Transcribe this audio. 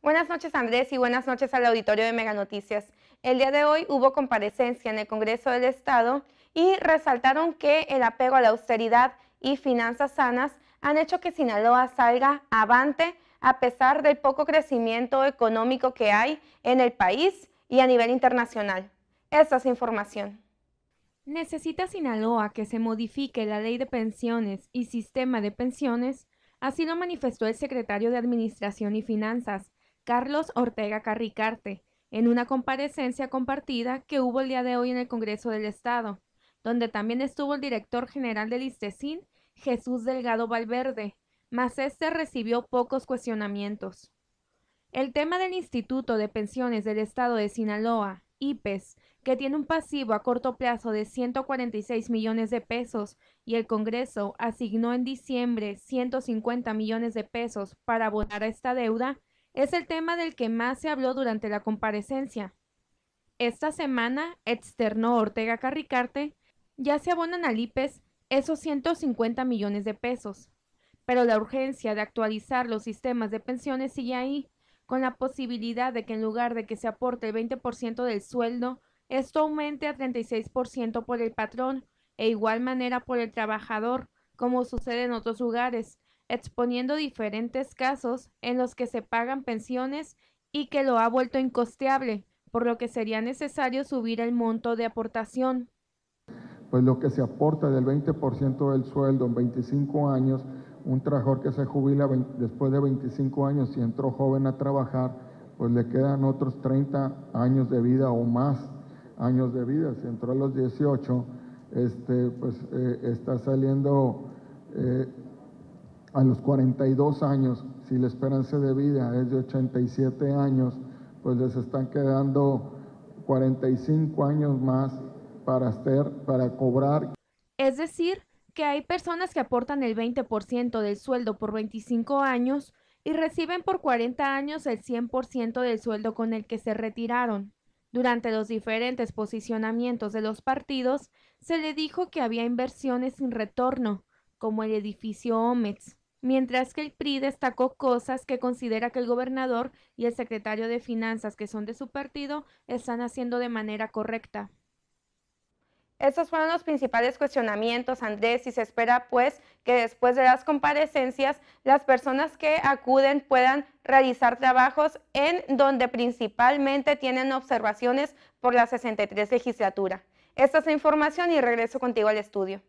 Buenas noches Andrés y buenas noches al auditorio de Mega Noticias. El día de hoy hubo comparecencia en el Congreso del Estado y resaltaron que el apego a la austeridad y finanzas sanas han hecho que Sinaloa salga avante a pesar del poco crecimiento económico que hay en el país y a nivel internacional. Esta es información. Necesita Sinaloa que se modifique la ley de pensiones y sistema de pensiones, así lo manifestó el secretario de Administración y Finanzas, Carlos Ortega Carricarte, en una comparecencia compartida que hubo el día de hoy en el Congreso del Estado, donde también estuvo el director general del ISTECIN, Jesús Delgado Valverde, mas este recibió pocos cuestionamientos. El tema del Instituto de Pensiones del Estado de Sinaloa, IPES, que tiene un pasivo a corto plazo de 146 millones de pesos y el Congreso asignó en diciembre 150 millones de pesos para abonar a esta deuda, es el tema del que más se habló durante la comparecencia. Esta semana, externó Ortega Carricarte, ya se abonan a LIPES esos 150 millones de pesos. Pero la urgencia de actualizar los sistemas de pensiones sigue ahí, con la posibilidad de que en lugar de que se aporte el 20% del sueldo, esto aumente a 36% por el patrón e igual manera por el trabajador, como sucede en otros lugares, exponiendo diferentes casos en los que se pagan pensiones y que lo ha vuelto incosteable, por lo que sería necesario subir el monto de aportación. Pues lo que se aporta del 20% del sueldo en 25 años, un trabajador que se jubila después de 25 años y entró joven a trabajar, pues le quedan otros 30 años de vida o más años de vida. Si entró a los 18, este, pues eh, está saliendo eh, a los 42 años, si la esperanza de vida es de 87 años, pues les están quedando 45 años más para, para cobrar. Es decir, que hay personas que aportan el 20% del sueldo por 25 años y reciben por 40 años el 100% del sueldo con el que se retiraron. Durante los diferentes posicionamientos de los partidos, se le dijo que había inversiones sin retorno, como el edificio Omets, mientras que el PRI destacó cosas que considera que el gobernador y el secretario de Finanzas, que son de su partido, están haciendo de manera correcta. Estos fueron los principales cuestionamientos, Andrés, y se espera pues que después de las comparecencias las personas que acuden puedan realizar trabajos en donde principalmente tienen observaciones por la 63 legislatura. Esta es la información y regreso contigo al estudio.